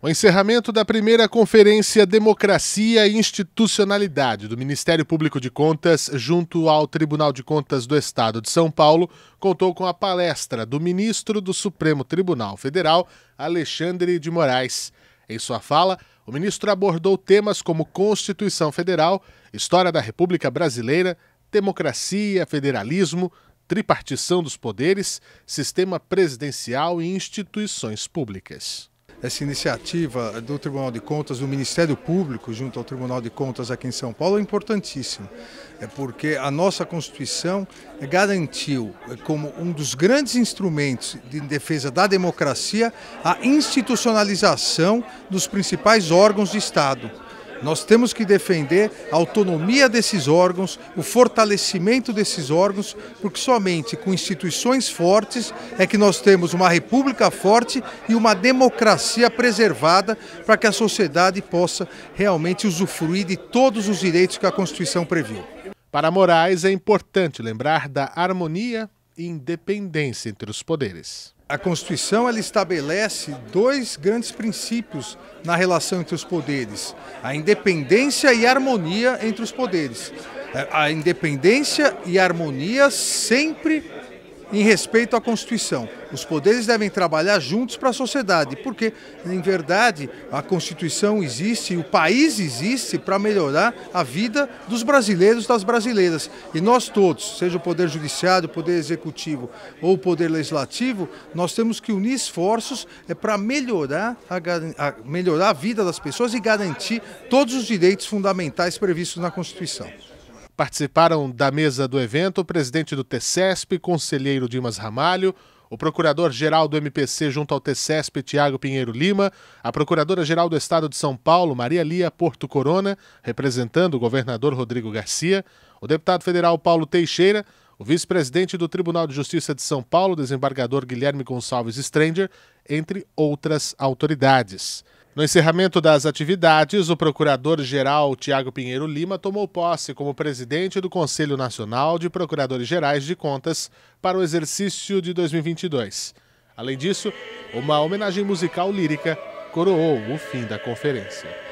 O encerramento da primeira Conferência Democracia e Institucionalidade do Ministério Público de Contas, junto ao Tribunal de Contas do Estado de São Paulo, contou com a palestra do ministro do Supremo Tribunal Federal, Alexandre de Moraes. Em sua fala, o ministro abordou temas como Constituição Federal, História da República Brasileira, democracia, federalismo, tripartição dos poderes, sistema presidencial e instituições públicas essa iniciativa do Tribunal de Contas, do Ministério Público, junto ao Tribunal de Contas aqui em São Paulo, é importantíssima. É porque a nossa Constituição garantiu, é, como um dos grandes instrumentos de defesa da democracia, a institucionalização dos principais órgãos de Estado. Nós temos que defender a autonomia desses órgãos, o fortalecimento desses órgãos, porque somente com instituições fortes é que nós temos uma república forte e uma democracia preservada para que a sociedade possa realmente usufruir de todos os direitos que a Constituição previu. Para Moraes, é importante lembrar da harmonia independência entre os poderes. A Constituição ela estabelece dois grandes princípios na relação entre os poderes: a independência e a harmonia entre os poderes. É, a independência e a harmonia sempre em respeito à Constituição. Os poderes devem trabalhar juntos para a sociedade, porque, em verdade, a Constituição existe, o país existe para melhorar a vida dos brasileiros e das brasileiras. E nós todos, seja o Poder Judiciário, o Poder Executivo ou o Poder Legislativo, nós temos que unir esforços é, para melhorar a, a, melhorar a vida das pessoas e garantir todos os direitos fundamentais previstos na Constituição. Participaram da mesa do evento o presidente do TCESP, conselheiro Dimas Ramalho, o procurador-geral do MPC junto ao TCESP, Tiago Pinheiro Lima, a procuradora-geral do Estado de São Paulo, Maria Lia Porto Corona, representando o governador Rodrigo Garcia, o deputado federal Paulo Teixeira, o vice-presidente do Tribunal de Justiça de São Paulo, desembargador Guilherme Gonçalves Stranger, entre outras autoridades. No encerramento das atividades, o procurador-geral Tiago Pinheiro Lima tomou posse como presidente do Conselho Nacional de Procuradores Gerais de Contas para o exercício de 2022. Além disso, uma homenagem musical lírica coroou o fim da conferência.